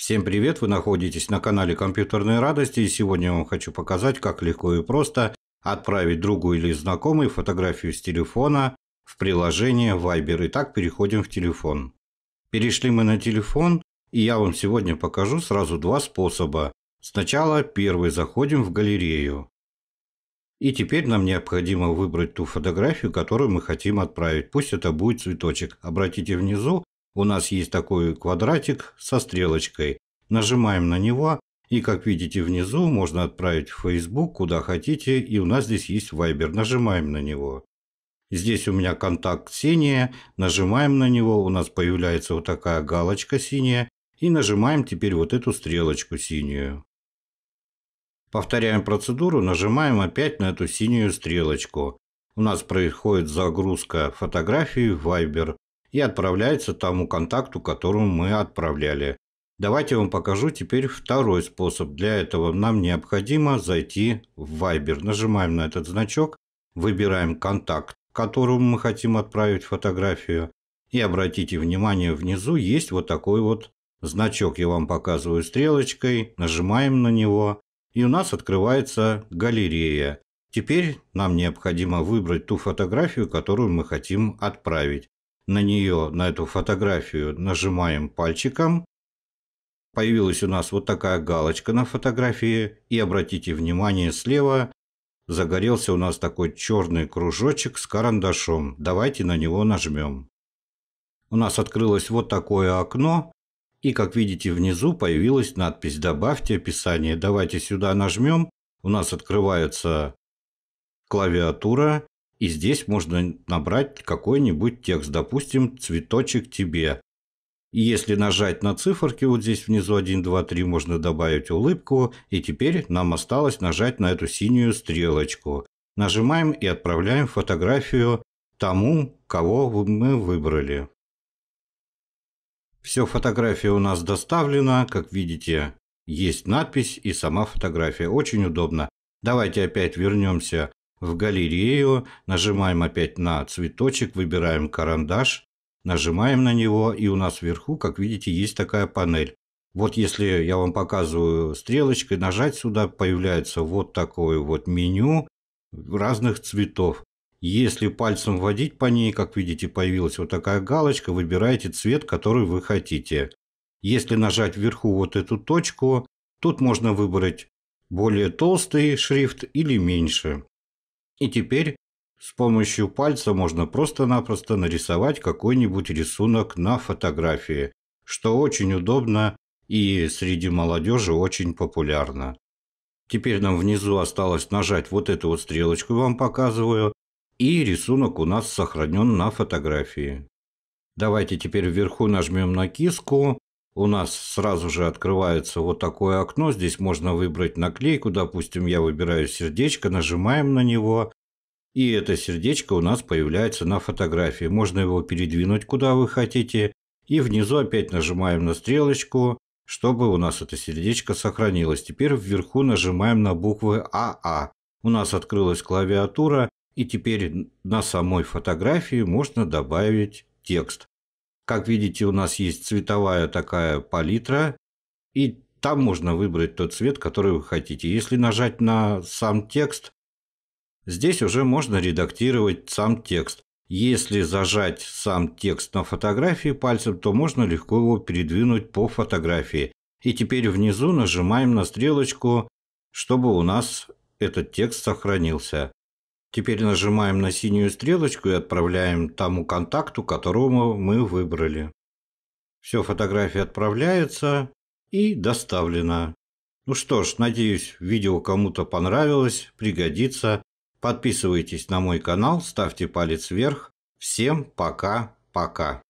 Всем привет, вы находитесь на канале Компьютерной Радости и сегодня я вам хочу показать, как легко и просто отправить другу или знакомой фотографию с телефона в приложение Viber. Итак, переходим в телефон. Перешли мы на телефон и я вам сегодня покажу сразу два способа. Сначала первый заходим в галерею. И теперь нам необходимо выбрать ту фотографию, которую мы хотим отправить. Пусть это будет цветочек. Обратите внизу, у нас есть такой квадратик со стрелочкой. Нажимаем на него, и как видите внизу, можно отправить в Facebook, куда хотите, и у нас здесь есть Viber. Нажимаем на него. Здесь у меня контакт Ксения, нажимаем на него, у нас появляется вот такая галочка синяя, и нажимаем теперь вот эту стрелочку синюю. Повторяем процедуру, нажимаем опять на эту синюю стрелочку. У нас происходит загрузка фотографии в Viber и отправляется тому контакту, которому мы отправляли. Давайте я вам покажу теперь второй способ. Для этого нам необходимо зайти в Viber. Нажимаем на этот значок, выбираем контакт, которому мы хотим отправить фотографию. И обратите внимание, внизу есть вот такой вот значок. Я вам показываю стрелочкой, нажимаем на него, и у нас открывается галерея. Теперь нам необходимо выбрать ту фотографию, которую мы хотим отправить на нее, на эту фотографию нажимаем пальчиком. Появилась у нас вот такая галочка на фотографии. И обратите внимание, слева загорелся у нас такой черный кружочек с карандашом. Давайте на него нажмем. У нас открылось вот такое окно. И как видите внизу появилась надпись «Добавьте описание». Давайте сюда нажмем. У нас открывается клавиатура и здесь можно набрать какой-нибудь текст, допустим, «Цветочек тебе». И если нажать на циферки, вот здесь внизу 1, 2, 3, можно добавить улыбку. И теперь нам осталось нажать на эту синюю стрелочку. Нажимаем и отправляем фотографию тому, кого мы выбрали. Все, фотография у нас доставлена. Как видите, есть надпись и сама фотография. Очень удобно. Давайте опять вернемся в галерею, нажимаем опять на цветочек, выбираем карандаш, нажимаем на него, и у нас вверху, как видите, есть такая панель. Вот если я вам показываю стрелочкой, нажать сюда, появляется вот такое вот меню разных цветов. Если пальцем вводить по ней, как видите, появилась вот такая галочка, выбираете цвет, который вы хотите. Если нажать вверху вот эту точку, тут можно выбрать более толстый шрифт или меньше. И теперь с помощью пальца можно просто-напросто нарисовать какой-нибудь рисунок на фотографии, что очень удобно и среди молодежи очень популярно. Теперь нам внизу осталось нажать вот эту вот стрелочку, вам показываю, и рисунок у нас сохранен на фотографии. Давайте теперь вверху нажмем на киску у нас сразу же открывается вот такое окно. Здесь можно выбрать наклейку. Допустим, я выбираю сердечко, нажимаем на него. И это сердечко у нас появляется на фотографии. Можно его передвинуть куда вы хотите. И внизу опять нажимаем на стрелочку, чтобы у нас это сердечко сохранилось. Теперь вверху нажимаем на буквы АА. У нас открылась клавиатура. И теперь на самой фотографии можно добавить текст. Как видите, у нас есть цветовая такая палитра, и там можно выбрать тот цвет, который вы хотите. Если нажать на сам текст, здесь уже можно редактировать сам текст. Если зажать сам текст на фотографии пальцем, то можно легко его передвинуть по фотографии. И теперь внизу нажимаем на стрелочку, чтобы у нас этот текст сохранился. Теперь нажимаем на синюю стрелочку и отправляем тому контакту, которому мы выбрали. Все, фотография отправляется и доставлена. Ну что ж, надеюсь, видео кому-то понравилось, пригодится. Подписывайтесь на мой канал, ставьте палец вверх. Всем пока-пока.